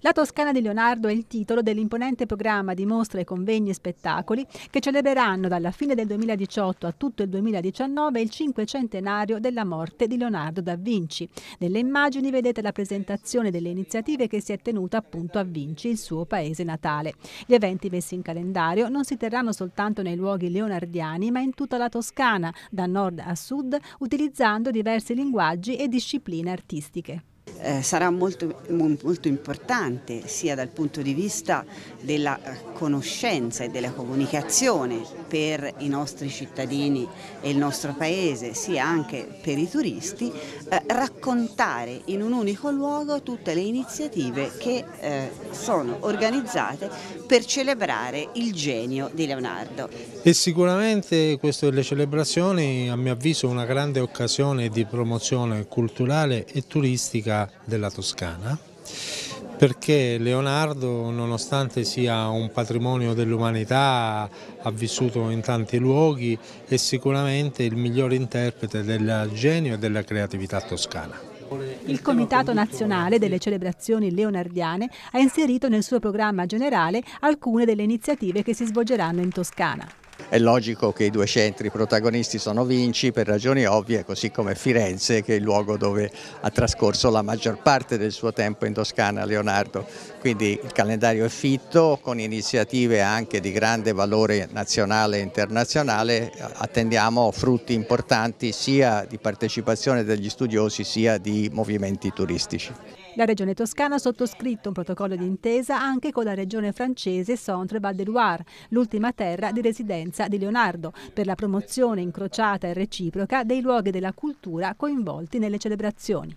La Toscana di Leonardo è il titolo dell'imponente programma di mostre, convegni e spettacoli che celebreranno dalla fine del 2018 a tutto il 2019 il cinquecentenario della morte di Leonardo da Vinci. Nelle immagini vedete la presentazione delle iniziative che si è tenuta appunto a Vinci, il suo paese natale. Gli eventi messi in calendario non si terranno soltanto nei luoghi leonardiani ma in tutta la Toscana, da nord a sud, utilizzando diversi linguaggi e discipline artistiche. Eh, sarà molto, molto, importante sia dal punto di vista della eh, conoscenza e della comunicazione per i nostri cittadini e il nostro paese, sia anche per i turisti, eh, raccontare in un unico luogo tutte le iniziative che eh, sono organizzate per celebrare il genio di Leonardo. E sicuramente queste delle celebrazioni a mio avviso è una grande occasione di promozione culturale e turistica della Toscana perché Leonardo, nonostante sia un patrimonio dell'umanità, ha vissuto in tanti luoghi, è sicuramente il miglior interprete del genio e della creatività toscana. Il Comitato Nazionale delle Celebrazioni Leonardiane ha inserito nel suo programma generale alcune delle iniziative che si svolgeranno in Toscana. È logico che i due centri protagonisti sono Vinci per ragioni ovvie, così come Firenze che è il luogo dove ha trascorso la maggior parte del suo tempo in Toscana Leonardo. Quindi il calendario è fitto con iniziative anche di grande valore nazionale e internazionale, attendiamo frutti importanti sia di partecipazione degli studiosi sia di movimenti turistici. La Regione Toscana ha sottoscritto un protocollo d'intesa anche con la Regione francese Centre-Val de Loire, l'ultima terra di residenza di Leonardo, per la promozione incrociata e reciproca dei luoghi della cultura coinvolti nelle celebrazioni.